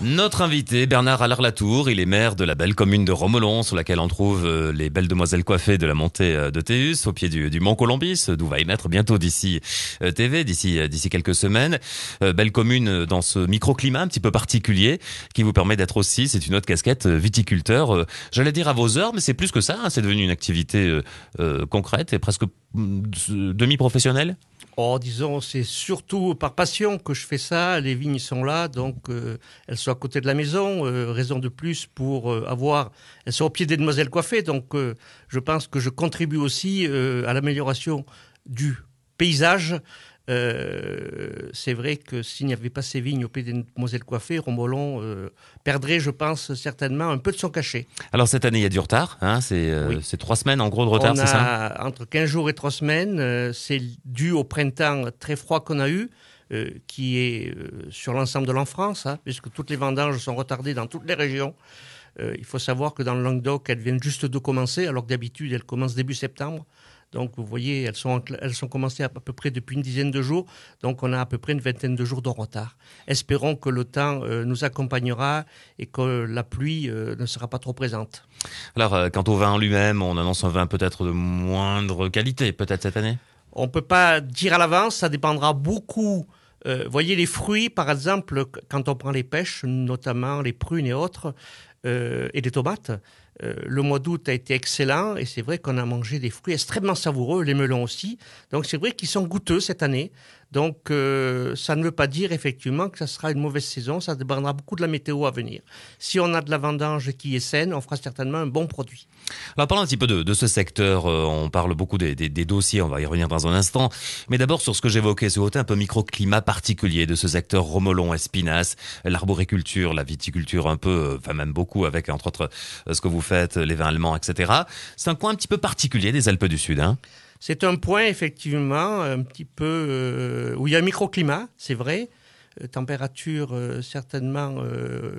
Notre invité, Bernard Allard Latour, il est maire de la belle commune de Romolon, sur laquelle on trouve euh, les belles demoiselles coiffées de la montée euh, de Théus, au pied du, mont Colombis, d'où va émettre bientôt d'ici euh, TV, d'ici quelques semaines. belle commune dans ce microclimat un petit peu particulier, qui vous permet d'être aussi, c'est une autre casquette, viticulteur, j'allais dire à vos heures, mais c'est plus que ça, hein, c'est devenu une activité concrète et presque Mm, demi-professionnel Oh, disons, c'est surtout par passion que je fais ça. Les vignes sont là, donc euh, elles sont à côté de la maison. Euh, raison de plus pour euh, avoir. Elles sont au pied des demoiselles coiffées, donc je pense que je contribue aussi à l'amélioration du paysage euh, c'est vrai que s'il n'y avait pas ces vignes au pied des Demoiselles Coiffées, Romolon euh, perdrait, je pense, certainement un peu de son cachet. Alors cette année, il y a du retard. Hein, euh, c'est trois semaines en gros de retard, c'est ça Entre 15 jours et trois semaines. c'est dû au printemps très froid qu'on a eu. qui est sur l'ensemble de l'en hein, puisque toutes les vendanges sont retardées dans toutes les régions. il faut savoir que dans le Languedoc, elles viennent juste de commencer, alors que d'habitude, elles commencent début septembre. Donc vous voyez, elles sont, commencées à, peu près depuis une dizaine de jours, donc on a à peu près une vingtaine de jours de retard. Espérons que le temps euh, nous accompagnera et que la pluie euh, ne sera pas trop présente. Alors, euh, quant au vin lui-même, on annonce un vin peut-être de moindre qualité, peut-être cette année On ne peut pas dire à l'avance, ça dépendra beaucoup euh, voyez les fruits, par exemple, quand on prend les pêches, notamment les prunes et autres, et les tomates, euh, le mois d'août a été excellent et c'est vrai qu'on a mangé des fruits extrêmement savoureux, les melons aussi. Donc c'est vrai qu'ils sont goûteux cette année. Donc, euh, ça ne veut pas dire effectivement que ça sera une mauvaise saison. Ça dépendra beaucoup de la météo à venir. Si on a de la vendange qui est saine, on fera certainement un bon produit. Alors, parlons un petit peu de, de ce secteur. Euh, on parle beaucoup des, des, dossiers. On va y revenir dans un instant. Mais d'abord, sur ce que j'évoquais, ce côté un peu microclimat particulier de ce secteur Romolon, Espinasse, l'arboriculture, la viticulture un peu, euh, enfin même beaucoup avec, entre autres, ce que vous faites, les vins allemands, etc. C'est un coin un petit peu particulier des Alpes du Sud. Hein c'est un point, effectivement, un petit peu euh, où il y a un microclimat, c'est vrai. Euh, température euh, certainement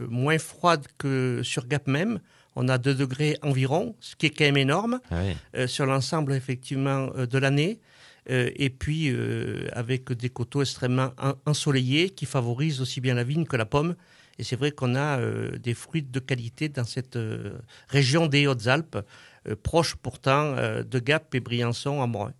moins froide que sur Gap même. On a 2 degrés environ, ce qui est quand même énorme ah sur l'ensemble, effectivement, de l'année. et puis, avec des coteaux extrêmement ensoleillés qui favorisent aussi bien la vigne que la pomme. Et c'est vrai qu'on a des fruits de qualité dans cette région des Hautes-Alpes. Euh, proche pourtant euh, de Gap et Briançon en Brun.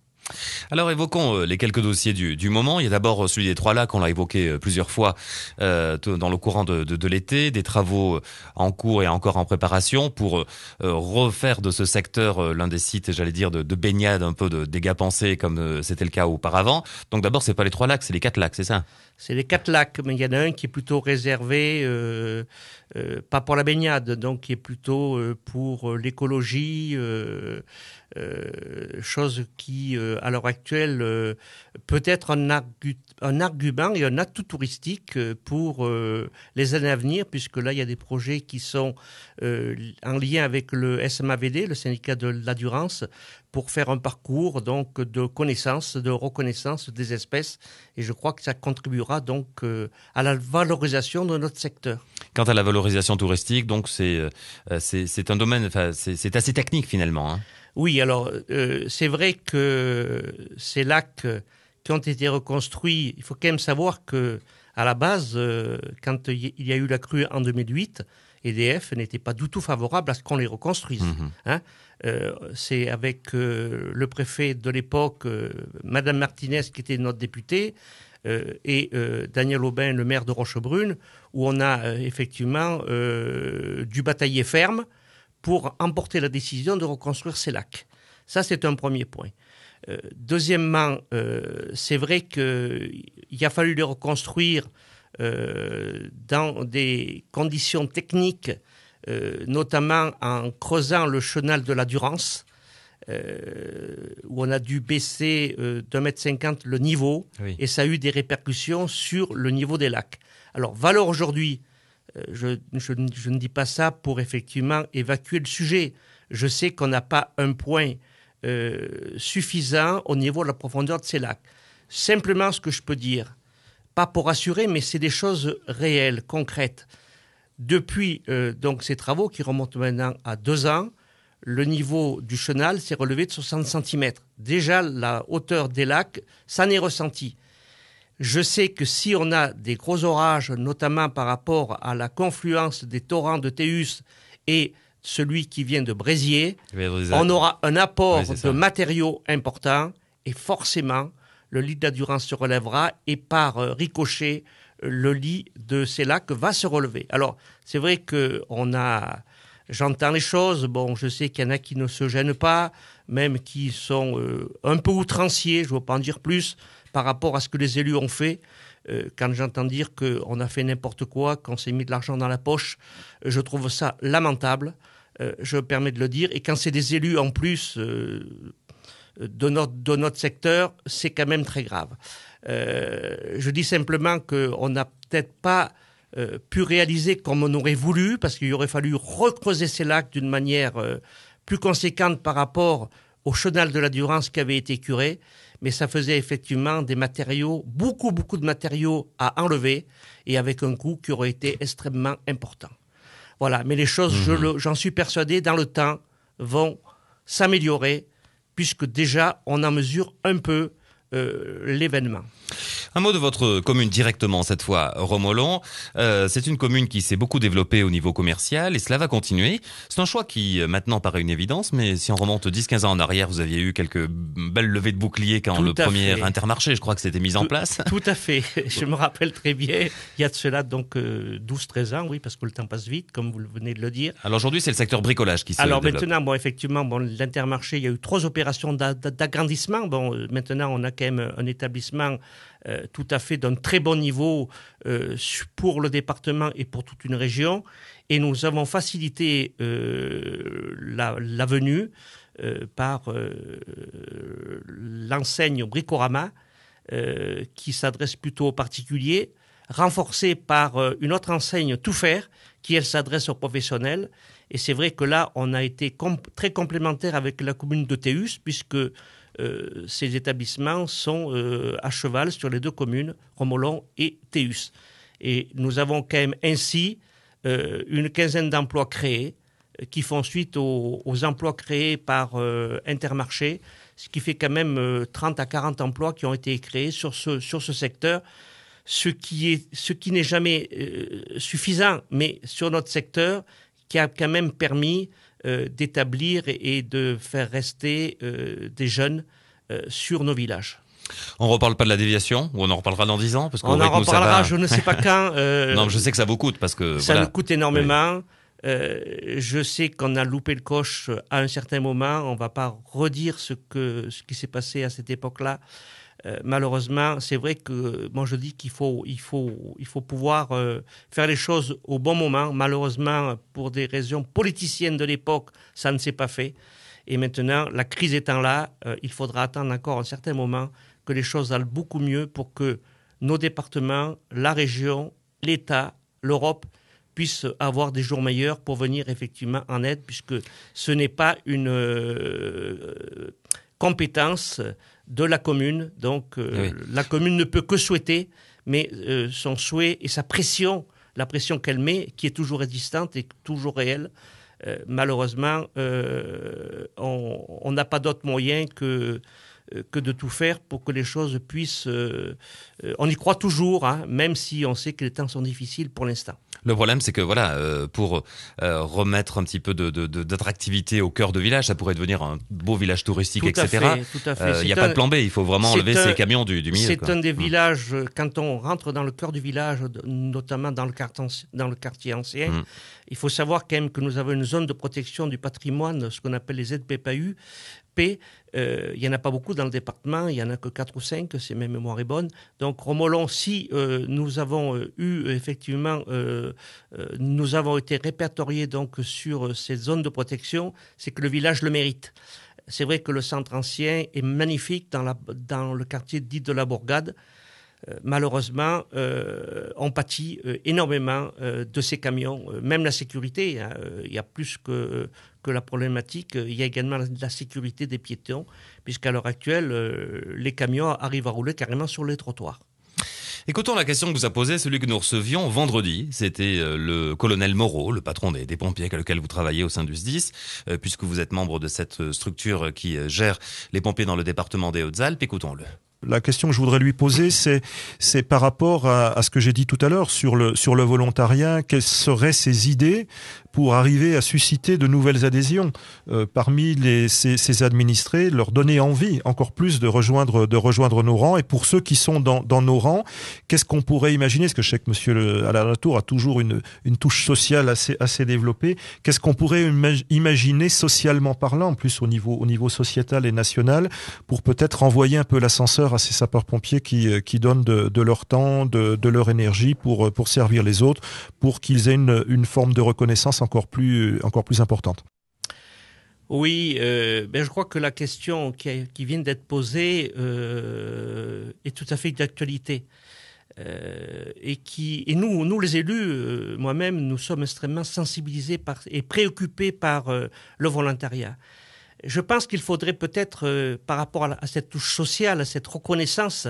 Alors évoquons euh, les quelques dossiers du, du moment. Il y a d'abord celui des Trois Lacs, qu'on l'a évoqué plusieurs fois dans le courant de, de, l'été, des travaux en cours et encore en préparation pour refaire de ce secteur l'un des sites, j'allais dire, de, de, baignade un peu de dégâts pensés comme c'était le cas auparavant. Donc d'abord, c'est pas les Trois Lacs, c'est les Quatre Lacs, c'est ça c'est les quatre lacs, mais il y en a un qui est plutôt réservé, euh, euh, pas pour la baignade, donc qui est plutôt euh, pour l'écologie, chose qui, à l'heure actuelle, peut être un, un, argument et un atout touristique pour les années à venir, puisque là, il y a des projets qui sont en lien avec le SMAVD, le syndicat de l'adurance, pour faire un parcours donc de connaissance, de reconnaissance des espèces. Et je crois que ça contribuera donc euh, à la valorisation de notre secteur. Quant à la valorisation touristique, donc c'est euh, c'est un domaine, c'est assez technique finalement. Hein. Oui, alors euh, c'est vrai que ces lacs qui ont été reconstruits, il faut quand même savoir que à la base, euh, quand il y a eu la crue en 2008, EDF n'était pas du tout favorable à ce qu'on les reconstruise. Mhm. Hein. Euh, c'est avec euh, le préfet de l'époque, Mme Madame Martinez, qui était notre députée, et Daniel Aubin, le maire de Rochebrune, où on a effectivement du batailler ferme pour emporter la décision de reconstruire ces lacs. Ça, c'est un premier point. Euh, deuxièmement, euh, c'est vrai qu'il a fallu les reconstruire euh, dans des conditions techniques, notamment en creusant le chenal de la Durance. où on a dû baisser d'un mètre cinquante le niveau, et ça a eu des répercussions sur le niveau des lacs. Alors, valeur aujourd'hui, je, ne dis pas ça pour effectivement évacuer le sujet. Je sais qu'on n'a pas un point euh, suffisant au niveau de la profondeur de ces lacs. Simplement, ce que je peux dire, pas pour rassurer, mais c'est des choses réelles, concrètes. Depuis euh, donc ces travaux qui remontent maintenant à deux ans, le niveau du chenal s'est relevé de 60 cm. Déjà, la hauteur des lacs ça n'est ressenti. Je sais que si on a des gros orages, notamment par rapport à la confluence des torrents de Théus et celui qui vient de Brésier, on aura un apport de matériaux importants et forcément, le lit de se relèvera et par euh, ricochet, euh, le lit de ces lacs va se relever. Alors, c'est vrai que a, j'entends les choses. Bon, je sais qu'il y en a qui ne se gênent pas, même qui sont euh, un peu outranciers. Je ne veux pas en dire plus par rapport à ce que les élus ont fait. quand j'entends dire qu'on a fait n'importe quoi, qu'on s'est mis de l'argent dans la poche, je trouve ça lamentable. Euh, je me permets de le dire. Et quand c'est des élus en plus euh, de notre, secteur, c'est quand même très grave. Euh, je dis simplement qu'on n'a peut-être pas pu réaliser comme on aurait voulu, parce qu'il aurait fallu recreuser ces lacs d'une manière plus conséquente par rapport au chenal de la Durance qui avait été curé. Mais ça faisait effectivement des matériaux, beaucoup, beaucoup de matériaux à enlever, et avec un coût qui aurait été extrêmement important. Voilà, mais les choses, mhm. j'en suis persuadé, dans le temps, vont s'améliorer, puisque déjà, on en mesure un peu euh, l'événement. Un mot de votre commune directement cette fois, Romolon. Euh, c'est une commune qui s'est beaucoup développée au niveau commercial et cela va continuer. C'est un choix qui euh, maintenant paraît une évidence, mais si on remonte 10-15 ans en arrière, vous aviez eu quelques belles levées de boucliers quand le premier intermarché, je crois que c'était mis en place. Tout à fait, je me rappelle très bien. Il y a de cela donc euh, 12-13 ans, oui, parce que le temps passe vite, comme vous venez de le dire. Alors aujourd'hui, c'est le secteur bricolage qui se Alors maintenant, bon, effectivement, bon, l'intermarché, il y a eu trois opérations d'agrandissement. Bon, euh, maintenant, on a quand même un établissement euh, tout à fait d'un très bon niveau euh, pour le département et pour toute une région. Et nous avons facilité euh, la, venue par l'enseigne Bricorama, qui s'adresse plutôt aux particuliers, renforcée par une autre enseigne Tout Faire, qui elle s'adresse aux professionnels. Et c'est vrai que là, on a été très complémentaire avec la commune de Théus, puisque euh, ces établissements sont euh, à cheval sur les deux communes, Romolon et Théus. Et nous avons quand même ainsi euh, une quinzaine d'emplois créés qui font suite aux, emplois créés par Intermarché, ce qui fait quand même 30 à 40 emplois qui ont été créés sur ce, sur ce secteur, qui, ce qui n'est jamais suffisant, mais sur notre secteur, qui a quand même permis euh, d'établir et de faire rester euh, des jeunes euh, sur nos villages. On ne reparle pas de la déviation, ou on en reparlera dans 10 ans parce On en reparlera, je ne sais pas quand. non, je sais que ça vous coûte parce que. Ça nous coûte énormément. je sais qu'on a loupé le coche à un certain moment. On ne va pas redire ce, que, ce qui s'est passé à cette époque-là. Euh, malheureusement, c'est vrai que moi je dis qu'il faut, il faut, pouvoir euh, faire les choses au bon moment. Malheureusement, pour des raisons politiciennes de l'époque, ça ne s'est pas fait. Et maintenant, la crise étant là, euh, il faudra attendre encore un certain moment que les choses aillent beaucoup mieux pour que nos départements, la région, l'État, l'Europe puissent avoir des jours meilleurs pour venir effectivement en aide, puisque ce n'est pas une Compétences de la commune. Donc euh, la commune ne peut que souhaiter, mais euh, son souhait et sa pression, la pression qu'elle met, qui est toujours existante et toujours réelle, euh, malheureusement, on n'a pas d'autre moyen que que de tout faire pour que les choses puissent... Euh, euh, on y croit toujours, hein, même si on sait que les temps sont difficiles pour l'instant. Le problème, c'est que voilà, euh, pour remettre un petit peu d'attractivité de, au cœur de village, ça pourrait devenir un beau village touristique, tout etc. Il n'y a pas de plan B, il faut vraiment enlever ces camions du, du milieu. C'est un des mm. villages, quand on rentre dans le cœur du village, notamment dans le quartier, dans le quartier ancien, mm. il faut savoir quand même que nous avons une zone de protection du patrimoine, ce qu'on appelle les ZPPAU, euh, il n'y en a pas beaucoup dans le département, il y en a que quatre ou cinq, si ma mémoire est bonne. Donc Romolon, si euh, nous avons euh, eu effectivement, nous avons été répertoriés donc sur cette zone de protection, c'est que le village le mérite. C'est vrai que le centre ancien est magnifique dans le quartier dit de la Bourgade. Euh, malheureusement, euh, on pâtit euh, énormément de ces camions, même la sécurité. Hein, il y a plus que, la problématique. Il y a également la sécurité des piétons, puisqu'à l'heure actuelle, les camions arrivent à rouler carrément sur les trottoirs. Écoutons la question que vous a posée celui que nous recevions vendredi. C'était le colonel Moreau, le patron des, des, pompiers avec lequel vous travaillez au sein du SDIS, puisque vous êtes membre de cette structure qui gère les pompiers dans le département des Hautes-Alpes. Écoutons-le la question que je voudrais lui poser, c'est c'est par rapport à, ce que j'ai dit tout à l'heure sur le sur le volontariat. Quelles seraient ses idées pour arriver à susciter de nouvelles adhésions euh, parmi les, ces, administrés, leur donner envie encore plus de rejoindre de rejoindre nos rangs. Et pour ceux qui sont dans, nos rangs, qu'est-ce qu'on pourrait imaginer Parce que je sais que Monsieur le, Alain Tour a toujours une touche sociale assez assez développée. Qu'est-ce qu'on pourrait imaginer socialement parlant, plus au niveau au niveau sociétal et national, pour peut-être envoyer un peu l'ascenseur à ces sapeurs-pompiers qui, euh, donnent de, leur temps, de, leur énergie pour, euh, pour servir les autres, pour qu'ils aient une, forme de reconnaissance encore plus, euh, encore plus importante. Oui, ben, je crois que la question qui, vient d'être posée est tout à fait d'actualité. et qui et nous nous les élus moi-même nous sommes extrêmement sensibilisés et préoccupés par le volontariat je pense qu'il faudrait peut-être, euh, par rapport à, cette touche sociale, à cette reconnaissance,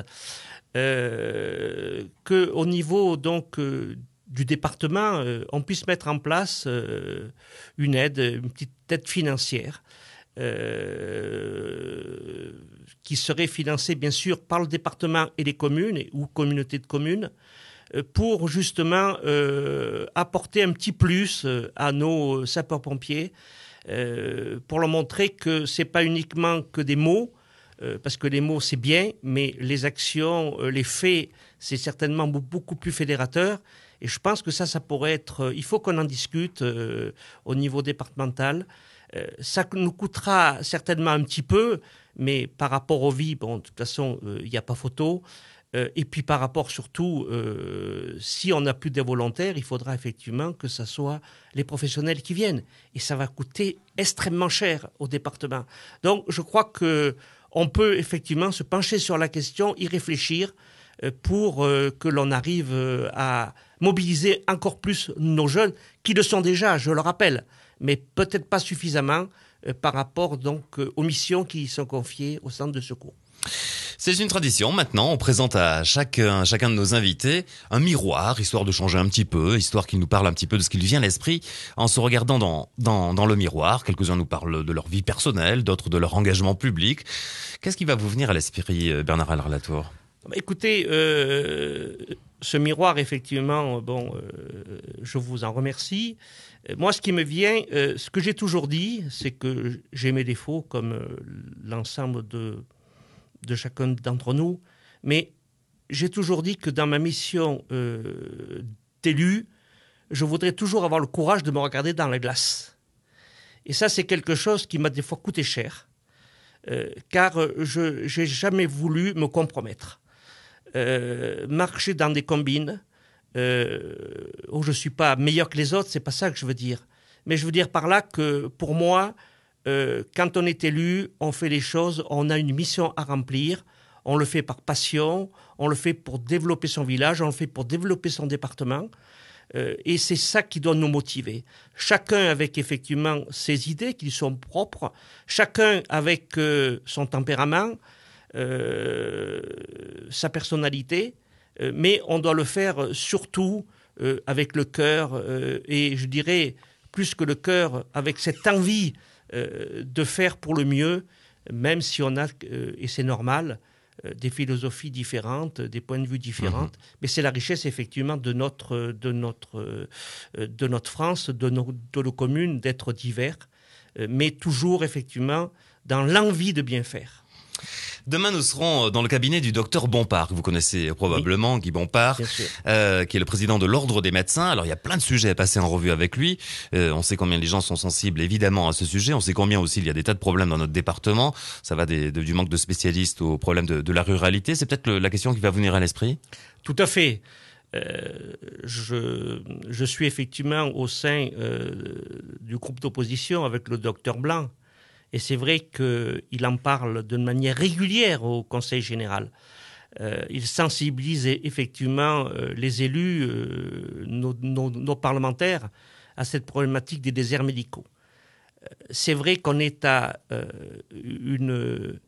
euh, qu'au niveau donc euh, du département, on puisse mettre en place une aide, une petite aide financière. qui serait financée bien sûr par le département et les communes ou communautés de communes pour justement apporter un petit plus à nos sapeurs-pompiers euh, pour leur montrer que ce n'est pas uniquement que des mots, euh, parce que les mots c'est bien, mais les actions, euh, les faits, c'est certainement beaucoup plus fédérateur. Et je pense que ça, ça pourrait être. il faut qu'on en discute au niveau départemental. ça nous coûtera certainement un petit peu, mais par rapport aux vies, bon, de toute façon, il n'y a pas photo. Euh, et puis par rapport surtout, euh, si on n'a plus de volontaires, il faudra effectivement que ce soit les professionnels qui viennent. Et ça va coûter extrêmement cher au département. Donc je crois qu'on peut effectivement se pencher sur la question, y réfléchir euh, pour que l'on arrive à mobiliser encore plus nos jeunes, qui le sont déjà, je le rappelle, mais peut-être pas suffisamment par rapport donc aux missions qui sont confiées au centre de secours. C'est une tradition. Maintenant, on présente à chacun, chacun de nos invités un miroir, histoire de changer un petit peu, histoire qu'il nous parle un petit peu de ce qui lui vient à l'esprit en se regardant dans, le miroir. Quelques-uns nous parlent de leur vie personnelle, d'autres de leur engagement public. Qu'est-ce qui va vous venir à l'esprit, euh, Bernard Allard-Latour Écoutez, euh, ce miroir, effectivement, euh, bon, je vous en remercie. Moi, ce qui me vient, ce que j'ai toujours dit, c'est que j'ai mes défauts comme l'ensemble de de chacun d'entre nous, mais j'ai toujours dit que dans ma mission euh, d'élu, je voudrais toujours avoir le courage de me regarder dans la glace. Et ça, c'est quelque chose qui m'a des fois coûté cher, euh, car euh, je n'ai jamais voulu me compromettre. Euh, marcher dans des combines, où je ne suis pas meilleur que les autres, c'est pas ça que je veux dire. Mais je veux dire par là que pour moi, euh, quand on est élu, on fait les choses, on a une mission à remplir, on le fait par passion, on le fait pour développer son village, on le fait pour développer son département. Euh, et c'est ça qui doit nous motiver. Chacun avec effectivement ses idées qui sont propres, chacun avec euh, son tempérament, sa personnalité, mais on doit le faire surtout avec le cœur et je dirais plus que le cœur, avec cette envie euh, de faire pour le mieux, même si on a, euh, et c'est normal, euh, des philosophies différentes, des points de vue différents. Mhm. Mais c'est la richesse, effectivement, de notre, de notre, de notre France, de, nos, de nos communes, d'être divers, mais toujours, effectivement, dans l'envie de bien faire. Demain, nous serons euh, dans le cabinet du docteur Bompard, que vous connaissez probablement, Guy Bompard, euh, qui est le président de l'Ordre des médecins. Alors, il y a plein de sujets à passer en revue avec lui. Euh, on sait combien les gens sont sensibles, évidemment, à ce sujet. On sait combien aussi il y a des tas de problèmes dans notre département. Ça va du manque de spécialistes au problème de, la ruralité. C'est peut-être la question qui va venir à l'esprit Tout à fait. je, suis effectivement au sein du groupe d'opposition avec le docteur Blanc. Et c'est vrai qu'il en parle d'une manière régulière au Conseil général. Euh, il sensibilise effectivement euh, les élus, euh, nos, parlementaires, à cette problématique des déserts médicaux. C'est vrai qu'on est à une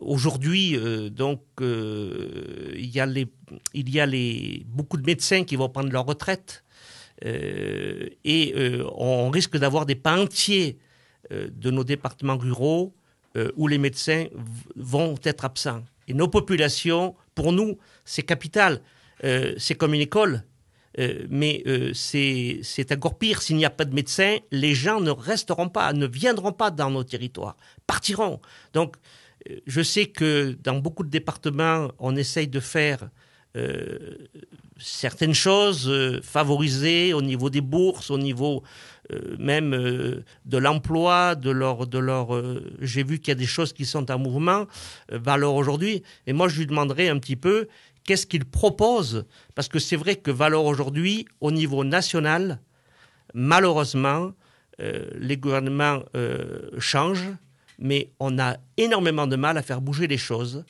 aujourd'hui donc il y a les il y a les beaucoup de médecins qui vont prendre leur retraite et on risque d'avoir des pas entiers euh, de nos départements ruraux euh, où les médecins vont être absents. Et nos populations, pour nous, c'est capital. Euh, c'est comme une école. mais c'est encore pire. S'il n'y a pas de médecins, les gens ne resteront pas, ne viendront pas dans nos territoires, partiront. Donc, je sais que dans beaucoup de départements, on essaye de faire certaines choses, favoriser au niveau des bourses, au niveau euh, même euh, de l'emploi, de leur, de euh, J'ai vu qu'il y a des choses qui sont en mouvement, Valor aujourd'hui. Et moi, je lui demanderais un petit peu qu'est-ce qu'il propose, parce que c'est vrai que Valor aujourd'hui, au niveau national, malheureusement, les gouvernements changent, mais on a énormément de mal à faire bouger les choses.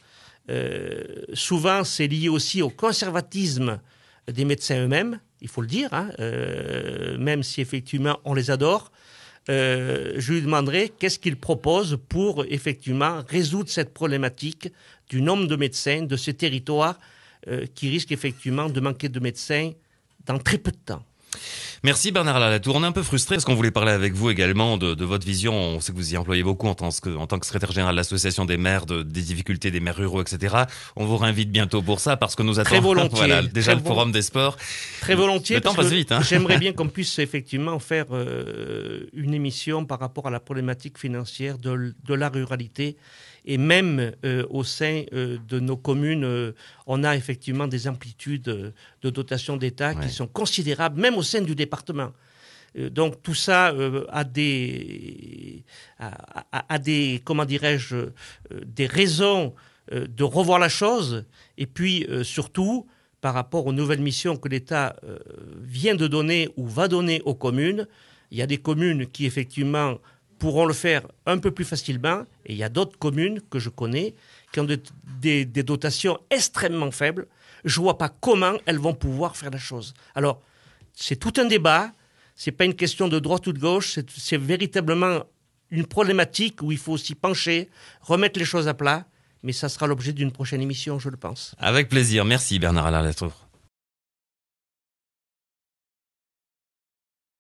souvent, c'est lié aussi au conservatisme des médecins eux-mêmes il faut le dire, hein, euh, même si effectivement on les adore, euh, je lui demanderai qu'est-ce qu'il propose pour effectivement résoudre cette problématique du nombre de médecins de ces territoires euh, qui risquent effectivement de manquer de médecins dans très peu de temps. Merci Bernard Lalatour. On est un peu frustré parce qu'on voulait parler avec vous également de, votre vision. On sait que vous y employez beaucoup en tant que, en tant que secrétaire général de l'association des maires, des difficultés des maires ruraux, etc. On vous réinvite bientôt pour ça parce que nous attendons très volontiers, déjà le forum des sports. Très volontiers. Le temps passe vite. Hein. J'aimerais bien qu'on puisse effectivement faire euh, une émission par rapport à la problématique financière de, la ruralité et même euh, au sein euh, de nos communes, on a effectivement des amplitudes de dotation d'État qui sont considérables, même au sein du département euh, donc tout ça euh, a des, des comment dirais-je, euh, des raisons de revoir la chose. Et puis surtout, par rapport aux nouvelles missions que l'État vient de donner ou va donner aux communes, il y a des communes qui effectivement pourront le faire un peu plus facilement, et il y a d'autres communes que je connais qui ont des, des dotations extrêmement faibles. Je ne vois pas comment elles vont pouvoir faire la chose. Alors, c'est tout un débat. C'est pas une question de droite ou de gauche. C'est véritablement une problématique où il faut s'y pencher, remettre les choses à plat. Mais ça sera l'objet d'une prochaine émission, je le pense. Avec plaisir. Merci Bernard Alain